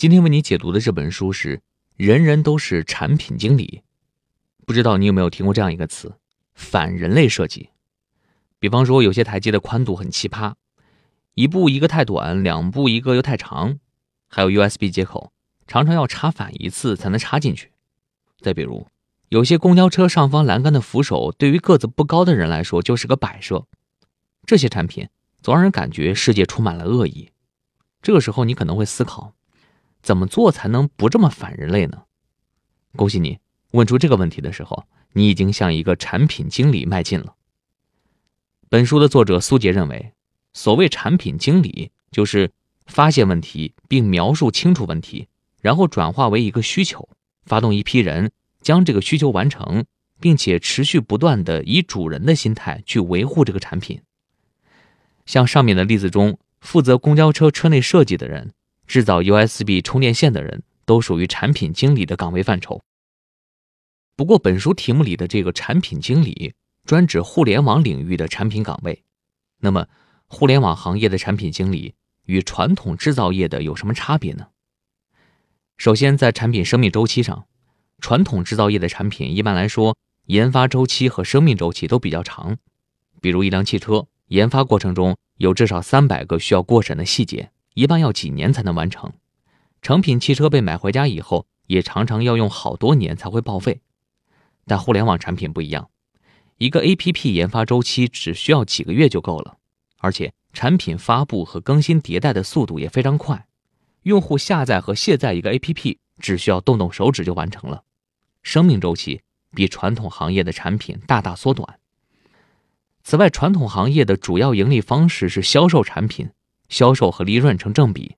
今天为你解读的这本书是《人人都是产品经理》。不知道你有没有听过这样一个词：反人类设计。比方说，有些台阶的宽度很奇葩，一步一个太短，两步一个又太长；还有 USB 接口，常常要插反一次才能插进去。再比如，有些公交车上方栏杆的扶手，对于个子不高的人来说就是个摆设。这些产品总让人感觉世界充满了恶意。这个时候，你可能会思考。怎么做才能不这么反人类呢？恭喜你，问出这个问题的时候，你已经向一个产品经理迈进了。本书的作者苏杰认为，所谓产品经理，就是发现问题并描述清楚问题，然后转化为一个需求，发动一批人将这个需求完成，并且持续不断的以主人的心态去维护这个产品。像上面的例子中，负责公交车车内设计的人。制造 USB 充电线的人都属于产品经理的岗位范畴。不过，本书题目里的这个产品经理专指互联网领域的产品岗位。那么，互联网行业的产品经理与传统制造业的有什么差别呢？首先，在产品生命周期上，传统制造业的产品一般来说研发周期和生命周期都比较长，比如一辆汽车，研发过程中有至少三百个需要过审的细节。一般要几年才能完成，成品汽车被买回家以后，也常常要用好多年才会报废。但互联网产品不一样，一个 APP 研发周期只需要几个月就够了，而且产品发布和更新迭代的速度也非常快，用户下载和卸载一个 APP 只需要动动手指就完成了，生命周期比传统行业的产品大大缩短。此外，传统行业的主要盈利方式是销售产品。销售和利润成正比，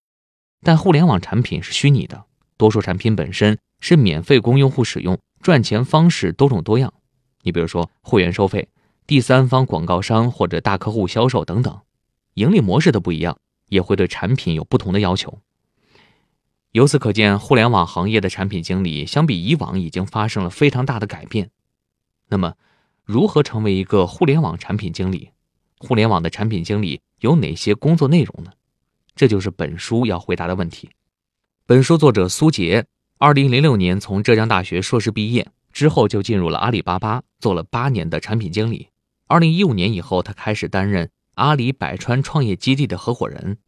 但互联网产品是虚拟的，多数产品本身是免费供用户使用，赚钱方式多种多样。你比如说会员收费、第三方广告商或者大客户销售等等，盈利模式都不一样，也会对产品有不同的要求。由此可见，互联网行业的产品经理相比以往已经发生了非常大的改变。那么，如何成为一个互联网产品经理？互联网的产品经理。有哪些工作内容呢？这就是本书要回答的问题。本书作者苏杰，二零零六年从浙江大学硕士毕业之后，就进入了阿里巴巴，做了八年的产品经理。二零一五年以后，他开始担任阿里百川创业基地的合伙人。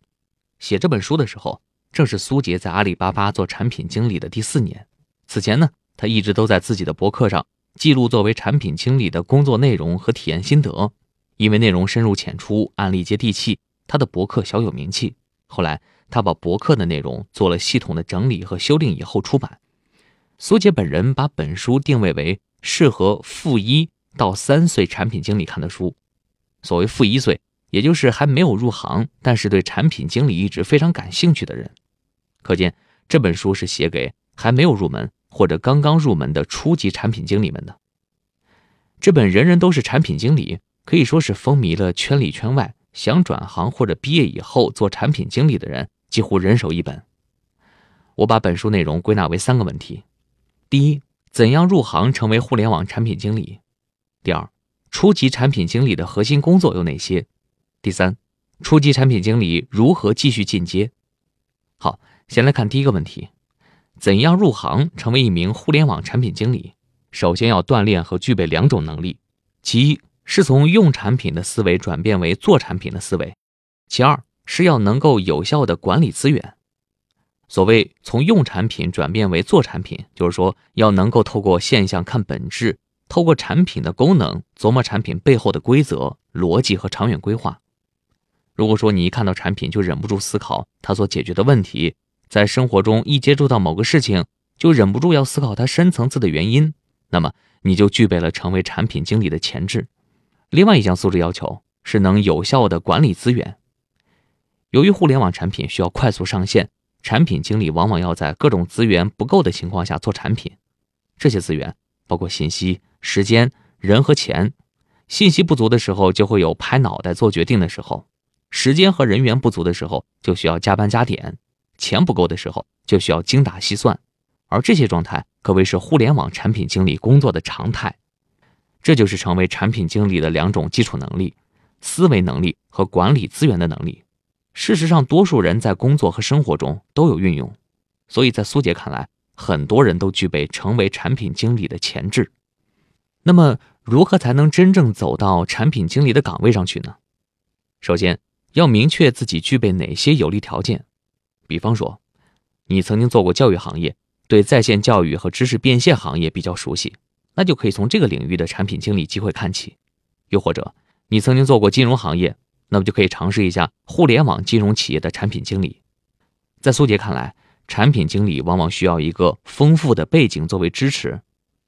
写这本书的时候，正是苏杰在阿里巴巴做产品经理的第四年。此前呢，他一直都在自己的博客上记录作为产品经理的工作内容和体验心得。因为内容深入浅出，案例接地气，他的博客小有名气。后来，他把博客的内容做了系统的整理和修订，以后出版。苏杰本人把本书定位为适合负一到三岁产品经理看的书。所谓负一岁，也就是还没有入行，但是对产品经理一直非常感兴趣的人。可见，这本书是写给还没有入门或者刚刚入门的初级产品经理们的。这本人人都是产品经理。可以说是风靡了圈里圈外，想转行或者毕业以后做产品经理的人几乎人手一本。我把本书内容归纳为三个问题：第一，怎样入行成为互联网产品经理；第二，初级产品经理的核心工作有哪些；第三，初级产品经理如何继续进阶？好，先来看第一个问题：怎样入行成为一名互联网产品经理？首先要锻炼和具备两种能力，其一。是从用产品的思维转变为做产品的思维，其二是要能够有效的管理资源。所谓从用产品转变为做产品，就是说要能够透过现象看本质，透过产品的功能琢磨产品背后的规则、逻辑和长远规划。如果说你一看到产品就忍不住思考它所解决的问题，在生活中一接触到某个事情就忍不住要思考它深层次的原因，那么你就具备了成为产品经理的潜质。另外一项素质要求是能有效的管理资源。由于互联网产品需要快速上线，产品经理往往要在各种资源不够的情况下做产品。这些资源包括信息、时间、人和钱。信息不足的时候，就会有拍脑袋做决定的时候；时间和人员不足的时候，就需要加班加点；钱不够的时候，就需要精打细算。而这些状态可谓是互联网产品经理工作的常态。这就是成为产品经理的两种基础能力：思维能力和管理资源的能力。事实上，多数人在工作和生活中都有运用。所以在苏杰看来，很多人都具备成为产品经理的潜质。那么，如何才能真正走到产品经理的岗位上去呢？首先，要明确自己具备哪些有利条件。比方说，你曾经做过教育行业，对在线教育和知识变现行业比较熟悉。那就可以从这个领域的产品经理机会看起，又或者你曾经做过金融行业，那么就可以尝试一下互联网金融企业的产品经理。在苏杰看来，产品经理往往需要一个丰富的背景作为支持，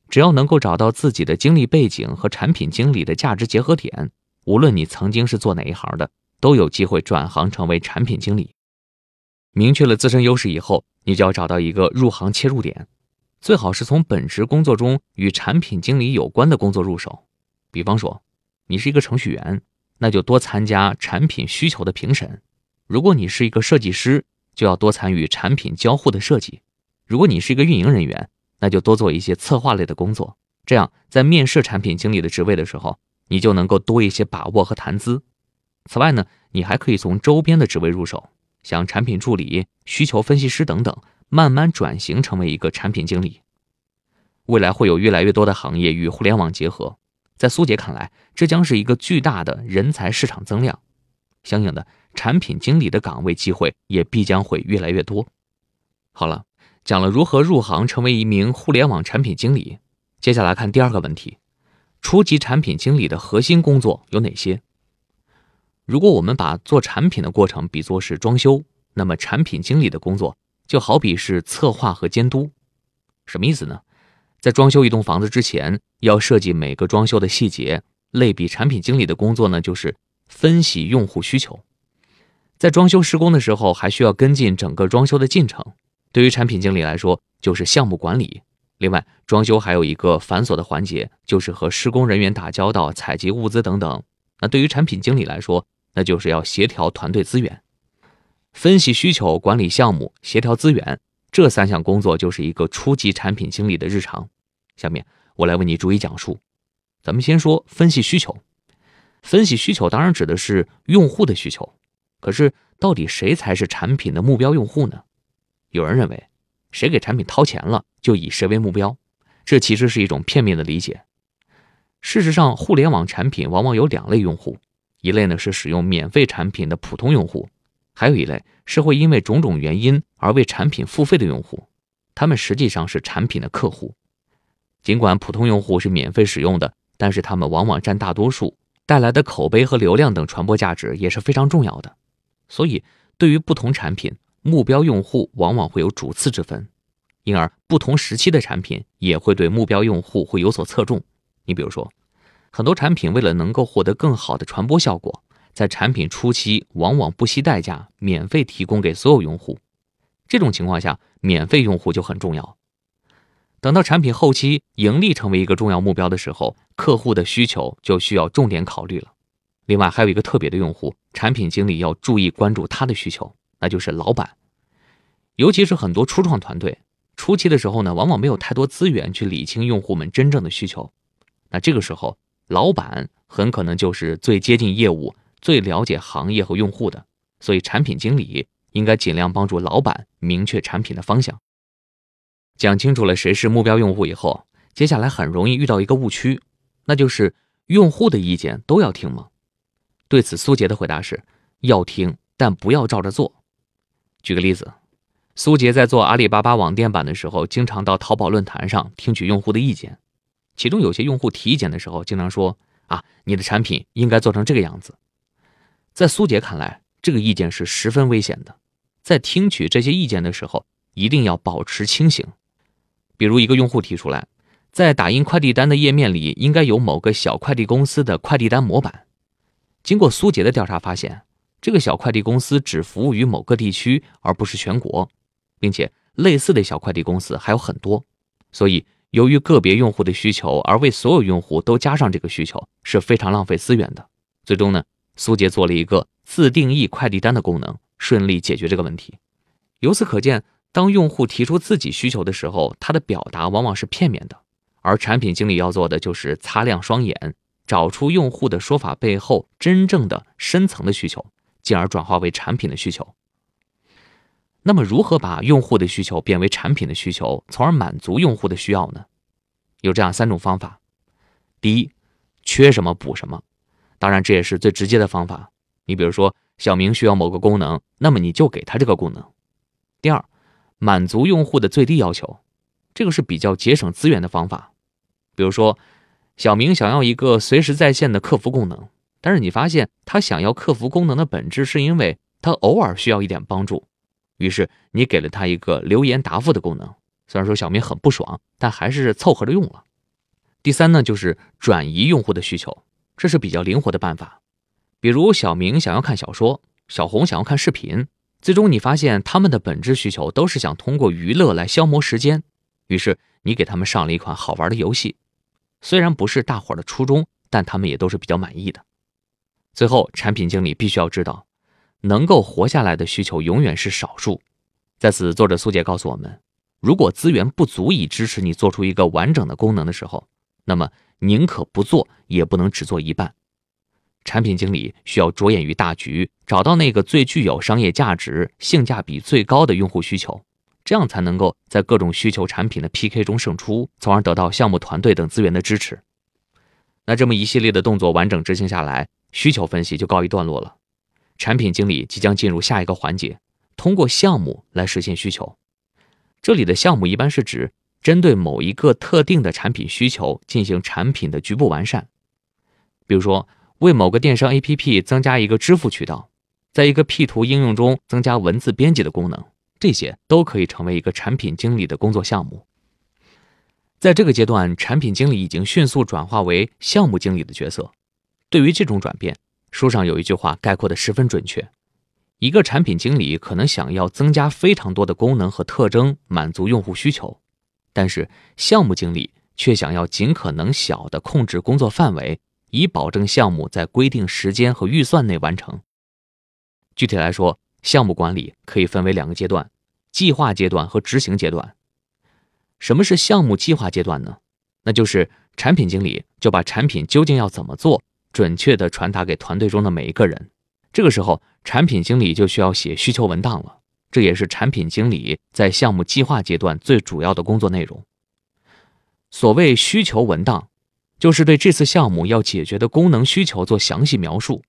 只要能够找到自己的经历背景和产品经理的价值结合点，无论你曾经是做哪一行的，都有机会转行成为产品经理。明确了自身优势以后，你就要找到一个入行切入点。最好是从本职工作中与产品经理有关的工作入手，比方说，你是一个程序员，那就多参加产品需求的评审；如果你是一个设计师，就要多参与产品交互的设计；如果你是一个运营人员，那就多做一些策划类的工作。这样，在面试产品经理的职位的时候，你就能够多一些把握和谈资。此外呢，你还可以从周边的职位入手，像产品助理、需求分析师等等。慢慢转型成为一个产品经理，未来会有越来越多的行业与互联网结合，在苏杰看来，这将是一个巨大的人才市场增量，相应的产品经理的岗位机会也必将会越来越多。好了，讲了如何入行成为一名互联网产品经理，接下来看第二个问题：初级产品经理的核心工作有哪些？如果我们把做产品的过程比作是装修，那么产品经理的工作。就好比是策划和监督，什么意思呢？在装修一栋房子之前，要设计每个装修的细节。类比产品经理的工作呢，就是分析用户需求。在装修施工的时候，还需要跟进整个装修的进程。对于产品经理来说，就是项目管理。另外，装修还有一个繁琐的环节，就是和施工人员打交道、采集物资等等。那对于产品经理来说，那就是要协调团队资源。分析需求、管理项目、协调资源，这三项工作就是一个初级产品经理的日常。下面我来为你逐一讲述。咱们先说分析需求。分析需求当然指的是用户的需求，可是到底谁才是产品的目标用户呢？有人认为，谁给产品掏钱了，就以谁为目标。这其实是一种片面的理解。事实上，互联网产品往往有两类用户，一类呢是使用免费产品的普通用户。还有一类是会因为种种原因而为产品付费的用户，他们实际上是产品的客户。尽管普通用户是免费使用的，但是他们往往占大多数，带来的口碑和流量等传播价值也是非常重要的。所以，对于不同产品，目标用户往往会有主次之分，因而不同时期的产品也会对目标用户会有所侧重。你比如说，很多产品为了能够获得更好的传播效果。在产品初期，往往不惜代价免费提供给所有用户。这种情况下，免费用户就很重要。等到产品后期盈利成为一个重要目标的时候，客户的需求就需要重点考虑了。另外，还有一个特别的用户，产品经理要注意关注他的需求，那就是老板。尤其是很多初创团队初期的时候呢，往往没有太多资源去理清用户们真正的需求。那这个时候，老板很可能就是最接近业务。最了解行业和用户的，所以产品经理应该尽量帮助老板明确产品的方向。讲清楚了谁是目标用户以后，接下来很容易遇到一个误区，那就是用户的意见都要听吗？对此，苏杰的回答是要听，但不要照着做。举个例子，苏杰在做阿里巴巴网店版的时候，经常到淘宝论坛上听取用户的意见，其中有些用户提意见的时候，经常说：“啊，你的产品应该做成这个样子。”在苏杰看来，这个意见是十分危险的。在听取这些意见的时候，一定要保持清醒。比如，一个用户提出来，在打印快递单的页面里应该有某个小快递公司的快递单模板。经过苏杰的调查发现，这个小快递公司只服务于某个地区，而不是全国，并且类似的小快递公司还有很多。所以，由于个别用户的需求而为所有用户都加上这个需求是非常浪费资源的。最终呢？苏杰做了一个自定义快递单的功能，顺利解决这个问题。由此可见，当用户提出自己需求的时候，他的表达往往是片面的，而产品经理要做的就是擦亮双眼，找出用户的说法背后真正的深层的需求，进而转化为产品的需求。那么，如何把用户的需求变为产品的需求，从而满足用户的需要呢？有这样三种方法：第一，缺什么补什么。当然，这也是最直接的方法。你比如说，小明需要某个功能，那么你就给他这个功能。第二，满足用户的最低要求，这个是比较节省资源的方法。比如说，小明想要一个随时在线的客服功能，但是你发现他想要客服功能的本质是因为他偶尔需要一点帮助，于是你给了他一个留言答复的功能。虽然说小明很不爽，但还是凑合着用了。第三呢，就是转移用户的需求。这是比较灵活的办法，比如小明想要看小说，小红想要看视频，最终你发现他们的本质需求都是想通过娱乐来消磨时间，于是你给他们上了一款好玩的游戏，虽然不是大伙的初衷，但他们也都是比较满意的。最后，产品经理必须要知道，能够活下来的需求永远是少数。在此，作者苏杰告诉我们，如果资源不足以支持你做出一个完整的功能的时候，那么。宁可不做，也不能只做一半。产品经理需要着眼于大局，找到那个最具有商业价值、性价比最高的用户需求，这样才能够在各种需求产品的 PK 中胜出，从而得到项目团队等资源的支持。那这么一系列的动作完整执行下来，需求分析就告一段落了。产品经理即将进入下一个环节，通过项目来实现需求。这里的项目一般是指。针对某一个特定的产品需求进行产品的局部完善，比如说为某个电商 APP 增加一个支付渠道，在一个 P 图应用中增加文字编辑的功能，这些都可以成为一个产品经理的工作项目。在这个阶段，产品经理已经迅速转化为项目经理的角色。对于这种转变，书上有一句话概括的十分准确：一个产品经理可能想要增加非常多的功能和特征，满足用户需求。但是项目经理却想要尽可能小的控制工作范围，以保证项目在规定时间和预算内完成。具体来说，项目管理可以分为两个阶段：计划阶段和执行阶段。什么是项目计划阶段呢？那就是产品经理就把产品究竟要怎么做，准确的传达给团队中的每一个人。这个时候，产品经理就需要写需求文档了。这也是产品经理在项目计划阶段最主要的工作内容。所谓需求文档，就是对这次项目要解决的功能需求做详细描述。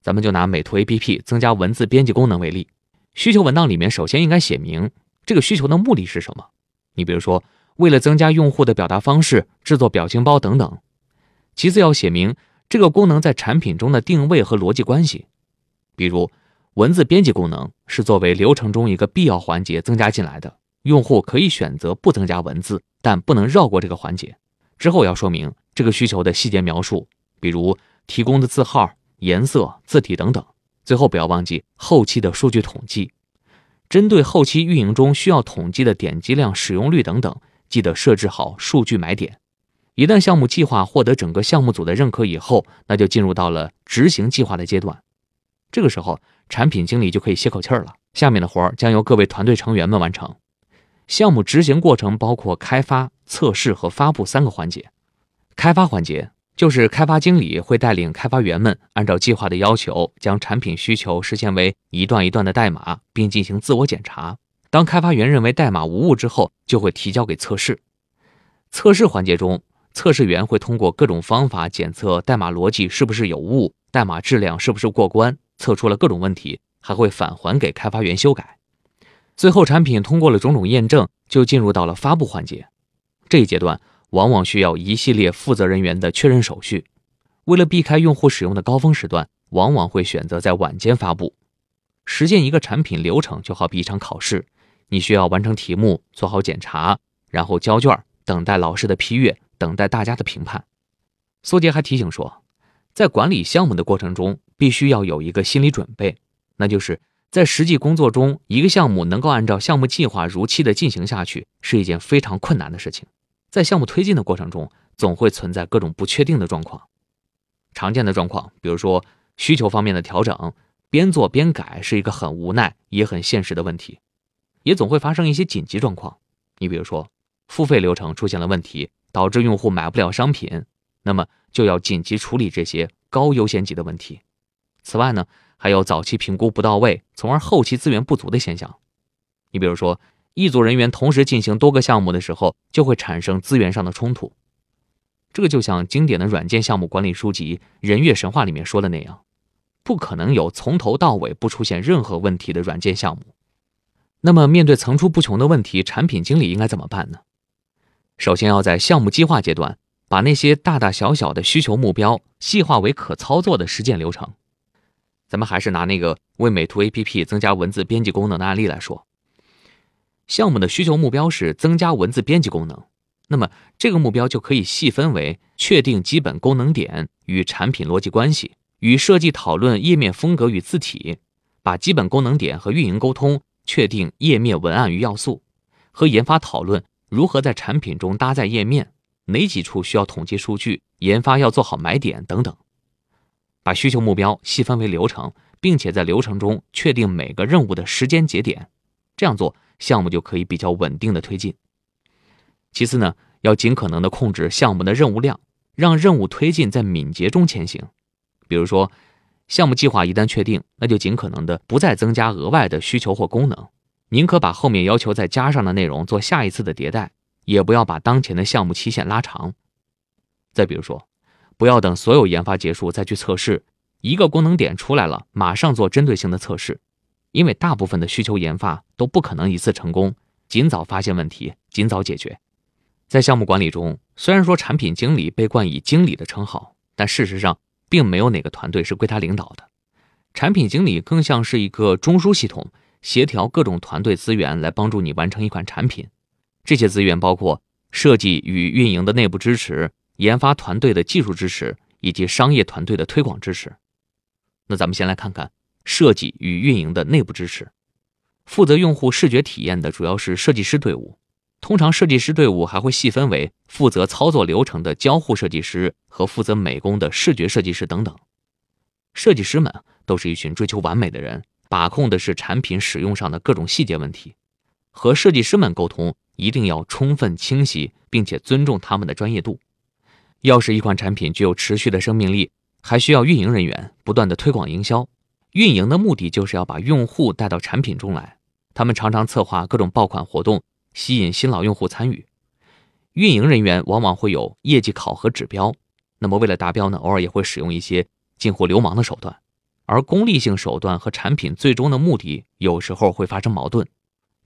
咱们就拿美图 A P P 增加文字编辑功能为例，需求文档里面首先应该写明这个需求的目的是什么，你比如说为了增加用户的表达方式，制作表情包等等。其次要写明这个功能在产品中的定位和逻辑关系，比如。文字编辑功能是作为流程中一个必要环节增加进来的。用户可以选择不增加文字，但不能绕过这个环节。之后要说明这个需求的细节描述，比如提供的字号、颜色、字体等等。最后不要忘记后期的数据统计，针对后期运营中需要统计的点击量、使用率等等，记得设置好数据买点。一旦项目计划获得整个项目组的认可以后，那就进入到了执行计划的阶段。这个时候。产品经理就可以歇口气儿了。下面的活儿将由各位团队成员们完成。项目执行过程包括开发、测试和发布三个环节。开发环节就是开发经理会带领开发员们按照计划的要求，将产品需求实现为一段一段的代码，并进行自我检查。当开发员认为代码无误之后，就会提交给测试。测试环节中，测试员会通过各种方法检测代码逻辑是不是有误，代码质量是不是过关。测出了各种问题，还会返还给开发员修改。最后，产品通过了种种验证，就进入到了发布环节。这一阶段往往需要一系列负责人员的确认手续。为了避开用户使用的高峰时段，往往会选择在晚间发布。实现一个产品流程就好比一场考试，你需要完成题目，做好检查，然后交卷，等待老师的批阅，等待大家的评判。苏杰还提醒说。在管理项目的过程中，必须要有一个心理准备，那就是在实际工作中，一个项目能够按照项目计划如期的进行下去，是一件非常困难的事情。在项目推进的过程中，总会存在各种不确定的状况。常见的状况，比如说需求方面的调整，边做边改是一个很无奈也很现实的问题，也总会发生一些紧急状况。你比如说，付费流程出现了问题，导致用户买不了商品。那么就要紧急处理这些高优先级的问题。此外呢，还有早期评估不到位，从而后期资源不足的现象。你比如说，一组人员同时进行多个项目的时候，就会产生资源上的冲突。这个就像经典的软件项目管理书籍《人月神话》里面说的那样，不可能有从头到尾不出现任何问题的软件项目。那么，面对层出不穷的问题，产品经理应该怎么办呢？首先要在项目计划阶段。把那些大大小小的需求目标细化为可操作的实践流程。咱们还是拿那个为美图 APP 增加文字编辑功能的案例来说，项目的需求目标是增加文字编辑功能，那么这个目标就可以细分为确定基本功能点与产品逻辑关系，与设计讨论页面风格与字体，把基本功能点和运营沟通，确定页面文案与要素，和研发讨论如何在产品中搭载页面。哪几处需要统计数据？研发要做好买点等等，把需求目标细分为流程，并且在流程中确定每个任务的时间节点。这样做，项目就可以比较稳定的推进。其次呢，要尽可能的控制项目的任务量，让任务推进在敏捷中前行。比如说，项目计划一旦确定，那就尽可能的不再增加额外的需求或功能，宁可把后面要求再加上的内容做下一次的迭代。也不要把当前的项目期限拉长。再比如说，不要等所有研发结束再去测试，一个功能点出来了，马上做针对性的测试，因为大部分的需求研发都不可能一次成功，尽早发现问题，尽早解决。在项目管理中，虽然说产品经理被冠以“经理”的称号，但事实上并没有哪个团队是归他领导的。产品经理更像是一个中枢系统，协调各种团队资源来帮助你完成一款产品。这些资源包括设计与运营的内部支持、研发团队的技术支持以及商业团队的推广支持。那咱们先来看看设计与运营的内部支持。负责用户视觉体验的主要是设计师队伍，通常设计师队伍还会细分为负责操作流程的交互设计师和负责美工的视觉设计师等等。设计师们都是一群追求完美的人，把控的是产品使用上的各种细节问题。和设计师们沟通。一定要充分清晰，并且尊重他们的专业度。要使一款产品具有持续的生命力，还需要运营人员不断的推广营销。运营的目的就是要把用户带到产品中来。他们常常策划各种爆款活动，吸引新老用户参与。运营人员往往会有业绩考核指标，那么为了达标呢，偶尔也会使用一些近乎流氓的手段。而功利性手段和产品最终的目的有时候会发生矛盾。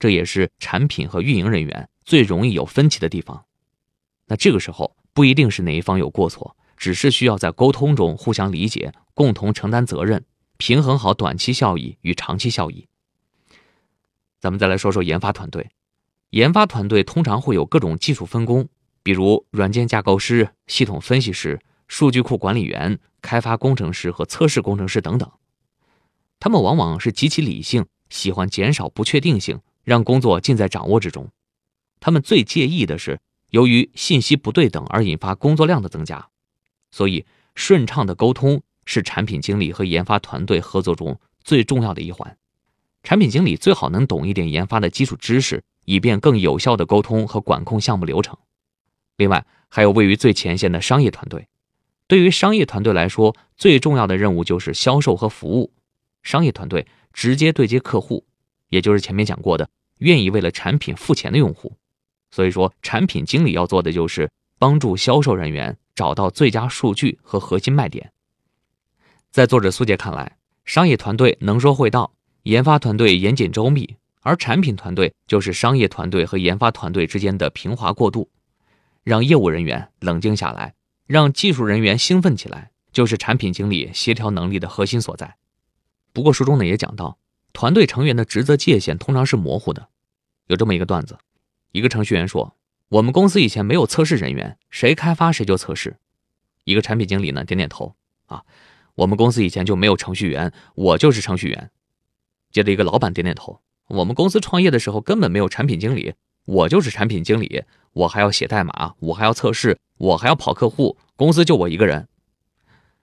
这也是产品和运营人员最容易有分歧的地方。那这个时候不一定是哪一方有过错，只是需要在沟通中互相理解，共同承担责任，平衡好短期效益与长期效益。咱们再来说说研发团队，研发团队通常会有各种技术分工，比如软件架构师、系统分析师、数据库管理员、开发工程师和测试工程师等等。他们往往是极其理性，喜欢减少不确定性。让工作尽在掌握之中。他们最介意的是，由于信息不对等而引发工作量的增加。所以，顺畅的沟通是产品经理和研发团队合作中最重要的一环。产品经理最好能懂一点研发的基础知识，以便更有效的沟通和管控项目流程。另外，还有位于最前线的商业团队。对于商业团队来说，最重要的任务就是销售和服务。商业团队直接对接客户，也就是前面讲过的。愿意为了产品付钱的用户，所以说产品经理要做的就是帮助销售人员找到最佳数据和核心卖点。在作者苏杰看来，商业团队能说会道，研发团队严谨周密，而产品团队就是商业团队和研发团队之间的平滑过渡，让业务人员冷静下来，让技术人员兴奋起来，就是产品经理协调能力的核心所在。不过书中呢也讲到。团队成员的职责界限通常是模糊的。有这么一个段子：一个程序员说，我们公司以前没有测试人员，谁开发谁就测试。一个产品经理呢，点点头，啊，我们公司以前就没有程序员，我就是程序员。接着一个老板点点头，我们公司创业的时候根本没有产品经理，我就是产品经理，我还要写代码，我还要测试，我还要跑客户，公司就我一个人。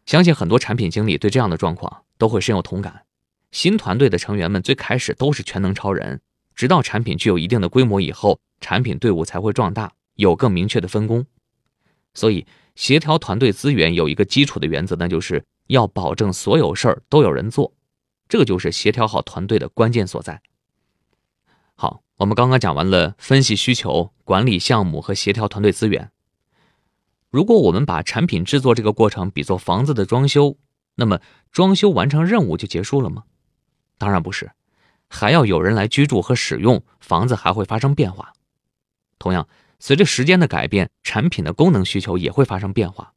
相信很多产品经理对这样的状况都会深有同感。新团队的成员们最开始都是全能超人，直到产品具有一定的规模以后，产品队伍才会壮大，有更明确的分工。所以，协调团队资源有一个基础的原则，那就是要保证所有事儿都有人做，这就是协调好团队的关键所在。好，我们刚刚讲完了分析需求、管理项目和协调团队资源。如果我们把产品制作这个过程比作房子的装修，那么装修完成任务就结束了吗？当然不是，还要有人来居住和使用房子，还会发生变化。同样，随着时间的改变，产品的功能需求也会发生变化。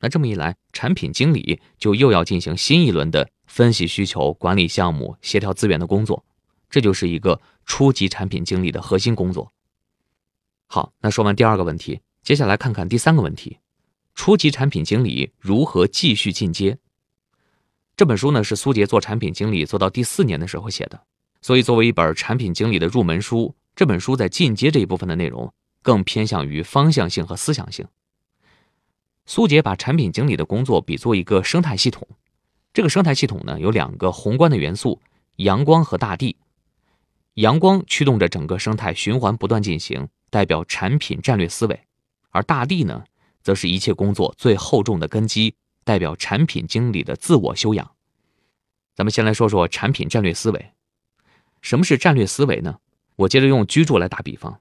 那这么一来，产品经理就又要进行新一轮的分析需求、管理项目、协调资源的工作。这就是一个初级产品经理的核心工作。好，那说完第二个问题，接下来看看第三个问题：初级产品经理如何继续进阶？这本书呢是苏杰做产品经理做到第四年的时候写的，所以作为一本产品经理的入门书，这本书在进阶这一部分的内容更偏向于方向性和思想性。苏杰把产品经理的工作比作一个生态系统，这个生态系统呢有两个宏观的元素：阳光和大地。阳光驱动着整个生态循环不断进行，代表产品战略思维；而大地呢，则是一切工作最厚重的根基。代表产品经理的自我修养。咱们先来说说产品战略思维。什么是战略思维呢？我接着用居住来打比方。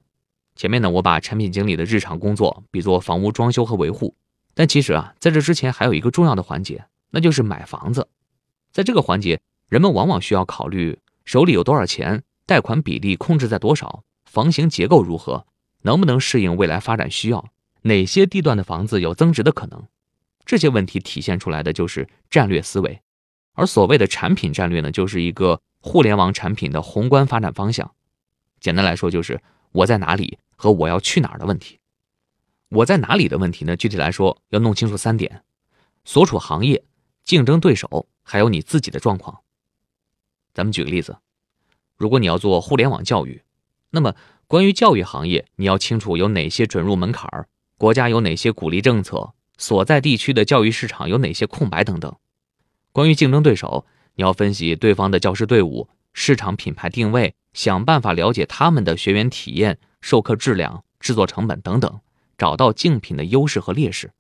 前面呢，我把产品经理的日常工作比作房屋装修和维护，但其实啊，在这之前还有一个重要的环节，那就是买房子。在这个环节，人们往往需要考虑手里有多少钱，贷款比例控制在多少，房型结构如何，能不能适应未来发展需要，哪些地段的房子有增值的可能。这些问题体现出来的就是战略思维，而所谓的产品战略呢，就是一个互联网产品的宏观发展方向。简单来说，就是我在哪里和我要去哪儿的问题。我在哪里的问题呢？具体来说，要弄清楚三点：所处行业、竞争对手，还有你自己的状况。咱们举个例子，如果你要做互联网教育，那么关于教育行业，你要清楚有哪些准入门槛儿，国家有哪些鼓励政策。所在地区的教育市场有哪些空白等等？关于竞争对手，你要分析对方的教师队伍、市场品牌定位，想办法了解他们的学员体验、授课质量、制作成本等等，找到竞品的优势和劣势。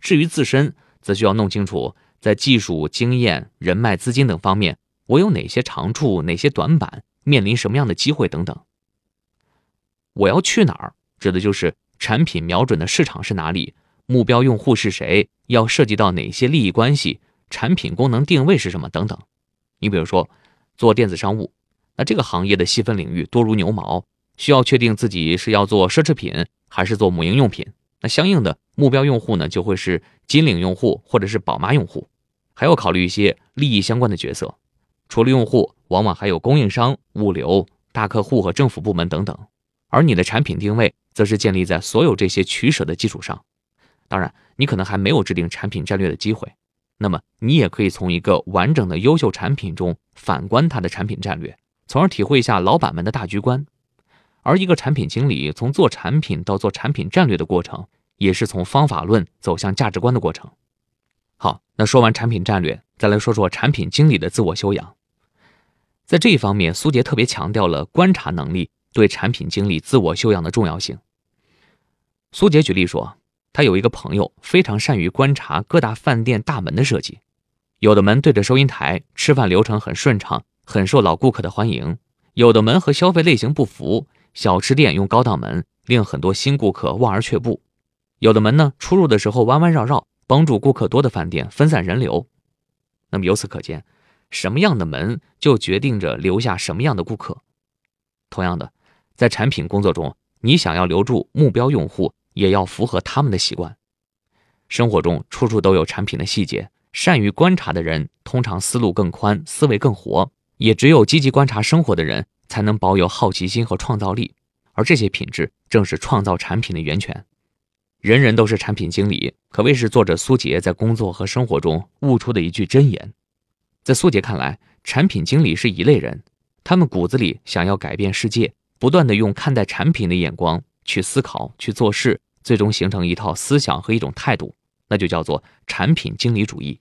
至于自身，则需要弄清楚在技术、经验、人脉、资金等方面，我有哪些长处、哪些短板，面临什么样的机会等等。我要去哪儿，指的就是产品瞄准的市场是哪里。目标用户是谁？要涉及到哪些利益关系？产品功能定位是什么？等等。你比如说，做电子商务，那这个行业的细分领域多如牛毛，需要确定自己是要做奢侈品还是做母婴用品。那相应的目标用户呢，就会是金领用户或者是宝妈用户。还要考虑一些利益相关的角色，除了用户，往往还有供应商、物流、大客户和政府部门等等。而你的产品定位，则是建立在所有这些取舍的基础上。当然，你可能还没有制定产品战略的机会，那么你也可以从一个完整的优秀产品中反观它的产品战略，从而体会一下老板们的大局观。而一个产品经理从做产品到做产品战略的过程，也是从方法论走向价值观的过程。好，那说完产品战略，再来说说产品经理的自我修养。在这一方面，苏杰特别强调了观察能力对产品经理自我修养的重要性。苏杰举例说。他有一个朋友非常善于观察各大饭店大门的设计，有的门对着收银台，吃饭流程很顺畅，很受老顾客的欢迎；有的门和消费类型不符，小吃店用高档门，令很多新顾客望而却步；有的门呢，出入的时候弯弯绕绕，帮助顾客多的饭店分散人流。那么由此可见，什么样的门就决定着留下什么样的顾客。同样的，在产品工作中，你想要留住目标用户。也要符合他们的习惯。生活中处处都有产品的细节，善于观察的人通常思路更宽，思维更活。也只有积极观察生活的人，才能保有好奇心和创造力。而这些品质正是创造产品的源泉。人人都是产品经理，可谓是作者苏杰在工作和生活中悟出的一句真言。在苏杰看来，产品经理是一类人，他们骨子里想要改变世界，不断的用看待产品的眼光去思考、去做事。最终形成一套思想和一种态度，那就叫做产品经理主义。